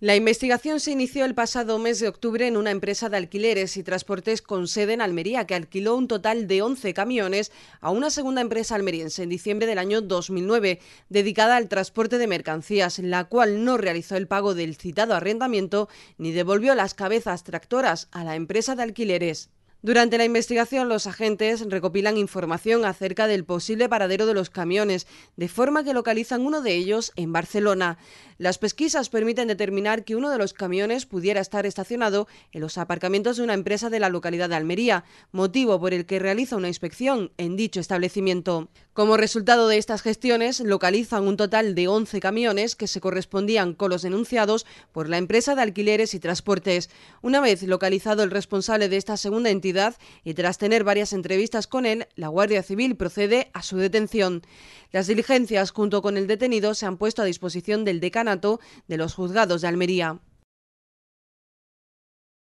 La investigación se inició el pasado mes de octubre en una empresa de alquileres y transportes con sede en Almería, que alquiló un total de 11 camiones a una segunda empresa almeriense en diciembre del año 2009, dedicada al transporte de mercancías, la cual no realizó el pago del citado arrendamiento ni devolvió las cabezas tractoras a la empresa de alquileres. Durante la investigación, los agentes recopilan información acerca del posible paradero de los camiones, de forma que localizan uno de ellos en Barcelona. Las pesquisas permiten determinar que uno de los camiones pudiera estar estacionado en los aparcamientos de una empresa de la localidad de Almería, motivo por el que realiza una inspección en dicho establecimiento. Como resultado de estas gestiones, localizan un total de 11 camiones que se correspondían con los denunciados por la empresa de alquileres y transportes. Una vez localizado el responsable de esta segunda entidad, y tras tener varias entrevistas con él, la Guardia Civil procede a su detención. Las diligencias junto con el detenido se han puesto a disposición del decanato de los juzgados de Almería.